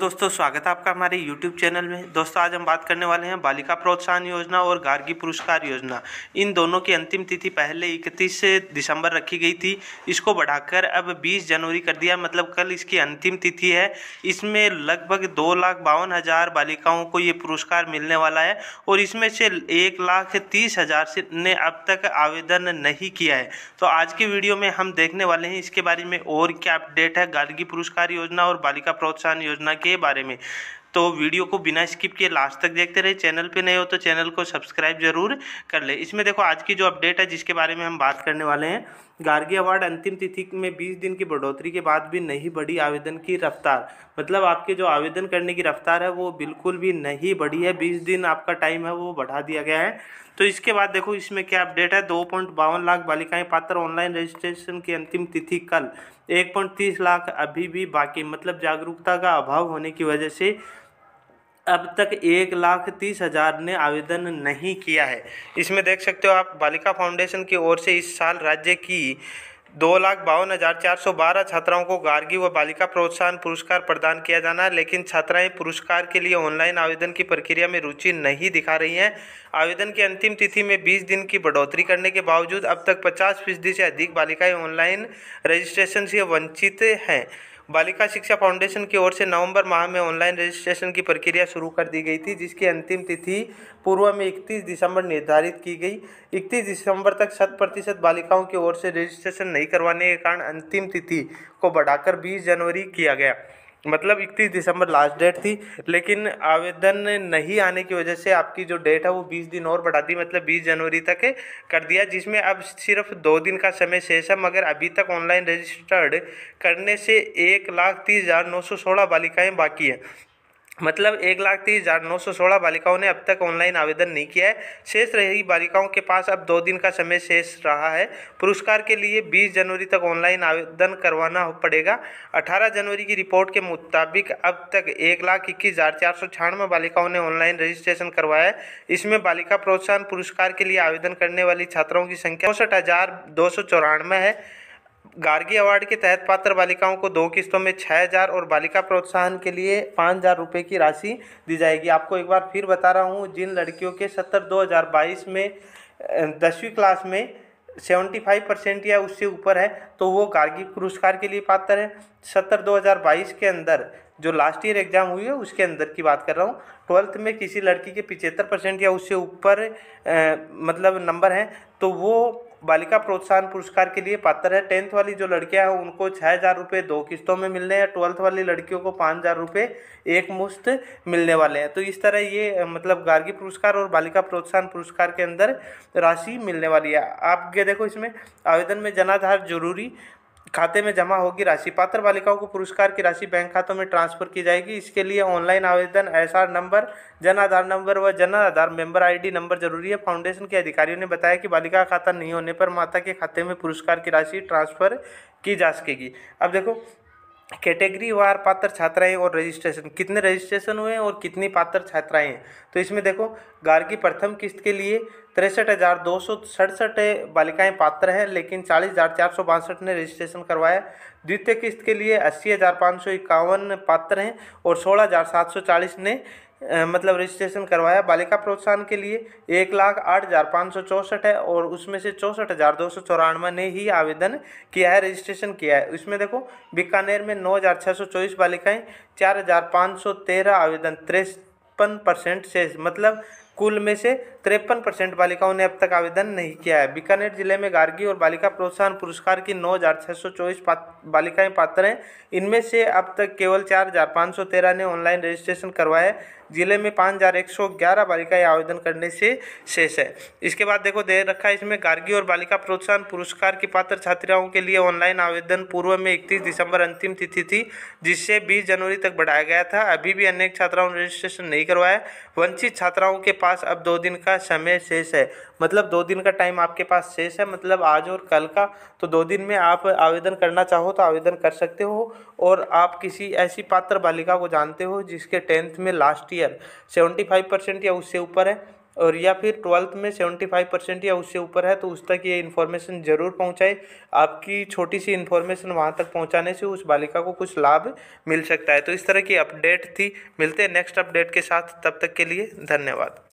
दोस्तों स्वागत है आपका हमारे YouTube चैनल में दोस्तों आज हम बात करने वाले हैं बालिका प्रोत्साहन योजना और गार्गी पुरस्कार योजना इन दोनों की अंतिम तिथि पहले 31 दिसंबर रखी गई थी इसको बढ़ाकर अब 20 जनवरी कर दिया मतलब कल इसकी अंतिम तिथि है इसमें लगभग दो लाख बावन हज़ार बालिकाओं को ये पुरस्कार मिलने वाला है और इसमें से एक लाख तीस हज़ार ने अब तक आवेदन नहीं किया है तो आज की वीडियो में हम देखने वाले हैं इसके बारे में और क्या अपडेट है गार्गी पुरस्कार योजना और बालिका प्रोत्साहन योजना के बारे में तो वीडियो को बिना स्किप किए लास्ट तक देखते रहे चैनल पे नए हो तो चैनल को सब्सक्राइब जरूर कर ले इसमें देखो आज की जो अपडेट है जिसके बारे में हम बात करने वाले हैं गार्गी अवार्ड अंतिम तिथि में 20 दिन की बढ़ोतरी के बाद भी नहीं बढ़ी आवेदन की रफ्तार मतलब आपके जो आवेदन करने की रफ्तार है वो बिल्कुल भी नहीं बढ़ी है बीस दिन आपका टाइम है वो बढ़ा दिया गया है तो इसके बाद देखो इसमें क्या अपडेट है दो लाख बालिकाएं पात्र ऑनलाइन रजिस्ट्रेशन की अंतिम तिथि कल एक पॉइंट तीस लाख अभी भी बाकी मतलब जागरूकता का अभाव होने की वजह से अब तक एक लाख तीस हजार ने आवेदन नहीं किया है इसमें देख सकते हो आप बालिका फाउंडेशन की ओर से इस साल राज्य की दो लाख बावन हज़ार चार सौ बारह छात्राओं को गार्गी व बालिका प्रोत्साहन पुरस्कार प्रदान किया जाना है लेकिन छात्राएं पुरस्कार के लिए ऑनलाइन आवेदन की प्रक्रिया में रुचि नहीं दिखा रही हैं आवेदन की अंतिम तिथि में बीस दिन की बढ़ोतरी करने के बावजूद अब तक पचास फीसदी से अधिक बालिकाएँ ऑनलाइन रजिस्ट्रेशन से वंचित हैं बालिका शिक्षा फाउंडेशन की ओर से नवंबर माह में ऑनलाइन रजिस्ट्रेशन की प्रक्रिया शुरू कर दी गई थी जिसकी अंतिम तिथि पूर्व में 31 दिसंबर निर्धारित की गई 31 दिसंबर तक शत प्रतिशत बालिकाओं की ओर से रजिस्ट्रेशन नहीं करवाने के कारण अंतिम तिथि को बढ़ाकर 20 जनवरी किया गया मतलब इकतीस दिसंबर लास्ट डेट थी लेकिन आवेदन नहीं आने की वजह से आपकी जो डेट है वो बीस दिन और बढ़ा दी मतलब बीस जनवरी तक कर दिया जिसमें अब सिर्फ दो दिन का समय शेष है मगर अभी तक ऑनलाइन रजिस्टर्ड करने से एक लाख तीस हज़ार नौ सौ सोलह बालिकाएँ बाकी हैं मतलब एक लाख तीस हज़ार नौ सौ सोलह बालिकाओं ने अब तक ऑनलाइन आवेदन नहीं किया है शेष रही बालिकाओं के पास अब दो दिन का समय शेष रहा है पुरस्कार के लिए 20 जनवरी तक ऑनलाइन आवेदन करवाना पड़ेगा 18 जनवरी की रिपोर्ट के मुताबिक अब तक एक लाख इक्कीस हज़ार चार सौ छियानवे बालिकाओं ने ऑनलाइन रजिस्ट्रेशन करवाया है इसमें बालिका प्रोत्साहन पुरस्कार के लिए आवेदन करने वाली छात्राओं की संख्या चौंसठ है गार्गी अवार्ड के तहत पात्र बालिकाओं को दो किस्तों में छः हज़ार और बालिका प्रोत्साहन के लिए पाँच हज़ार रुपये की राशि दी जाएगी आपको एक बार फिर बता रहा हूँ जिन लड़कियों के सत्तर दो हज़ार बाईस में दसवीं क्लास में सेवेंटी फाइव परसेंट या उससे ऊपर है तो वो गार्गी पुरस्कार के लिए पात्र है सत्तर दो हज़ार बाईस के अंदर जो लास्ट ईयर एग्ज़ाम हुई है उसके अंदर की बात कर रहा हूँ ट्वेल्थ में किसी लड़की के पिचहत्तर परसेंट या उससे ऊपर मतलब नंबर हैं तो वो बालिका प्रोत्साहन पुरस्कार के लिए पात्र है टेंथ वाली जो लड़कियां हैं उनको छः हज़ार रुपये दो किस्तों में मिलने हैं ट्वेल्थ वाली लड़कियों को पाँच हज़ार रुपये एक मुश्त मिलने वाले हैं तो इस तरह ये मतलब गार्गी पुरस्कार और बालिका प्रोत्साहन पुरस्कार के अंदर राशि मिलने वाली है आप ये देखो इसमें आवेदन में जनाधार जरूरी खाते में जमा होगी राशि पात्र बालिकाओं को पुरस्कार की राशि बैंक खातों में ट्रांसफर की जाएगी इसके लिए ऑनलाइन आवेदन एस नंबर जन आधार नंबर व जन आधार मेंबर आईडी नंबर जरूरी है फाउंडेशन के अधिकारियों ने बताया कि बालिका खाता नहीं होने पर माता के खाते में पुरस्कार की राशि ट्रांसफर की जा सकेगी अब देखो कैटेगरी वार पात्र छात्राएं और रजिस्ट्रेशन कितने रजिस्ट्रेशन हुए हैं और कितनी पात्र छात्राएं हैं तो इसमें देखो गार्गी प्रथम किस्त के लिए तिरसठ हज़ार दो सौ सड़सठ बालिकाएँ पात्र हैं लेकिन चालीस हज़ार चार सौ बासठ ने रजिस्ट्रेशन करवाया द्वितीय किस्त के लिए अस्सी हज़ार पाँच सौ इक्यावन पात्र हैं और सोलह हज़ार सात सौ चालीस ने मतलब रजिस्ट्रेशन करवाया बालिका प्रोत्साहन के लिए एक लाख आठ हज़ार पाँच सौ चौंसठ है और उसमें से चौंसठ हज़ार दो सौ चौरानवे ने ही आवेदन किया है रजिस्ट्रेशन किया है उसमें देखो बीकानेर में नौ हज़ार छः सौ चौबीस बालिकाएँ चार हज़ार पाँच सौ तेरह आवेदन तिरपन परसेंट से मतलब कुल में से तिरपन परसेंट बालिकाओं ने अब तक आवेदन नहीं किया है बीकानेर जिले में गार्गी और बालिका प्रोत्साहन पुरस्कार की नौ हज़ार छः सौ चौबीस बालिकाएँ पात्र हैं इनमें से अब तक केवल चार हज़ार पाँच सौ तेरह ने ऑनलाइन रजिस्ट्रेशन करवाया जिले में पाँच हज़ार एक सौ ग्यारह बालिकाएँ आवेदन करने से शेष है इसके बाद देखो दे रखा है इसमें गार्गी और बालिका प्रोत्साहन पुरस्कार की पात्र छात्राओं के लिए ऑनलाइन आवेदन पूर्व में इकतीस दिसंबर अंतिम तिथि थी जिससे बीस जनवरी तक बढ़ाया गया था अभी भी अनेक छात्राओं ने रजिस्ट्रेशन नहीं करवाया वंचित छात्राओं के पास अब दो दिन का का समय शेष है मतलब दो दिन का टाइम आपके पास शेष है मतलब आज और कल का तो दो दिन में आप आवेदन करना चाहो तो आवेदन कर सकते हो और आप किसी ऐसी पात्र बालिका को जानते हो जिसके टेंथ में last year seventy five percent या उससे ऊपर है और या फिर ट्वेल्थ में सेवेंटी फाइव परसेंट या उससे ऊपर है तो उस तक ये इन्फॉर्मेशन ज़रूर पहुंचाए आपकी छोटी सी इन्फॉर्मेशन वहाँ तक पहुंचाने से उस बालिका को कुछ लाभ मिल सकता है तो इस तरह की अपडेट थी मिलते हैं नेक्स्ट अपडेट के साथ तब तक के लिए धन्यवाद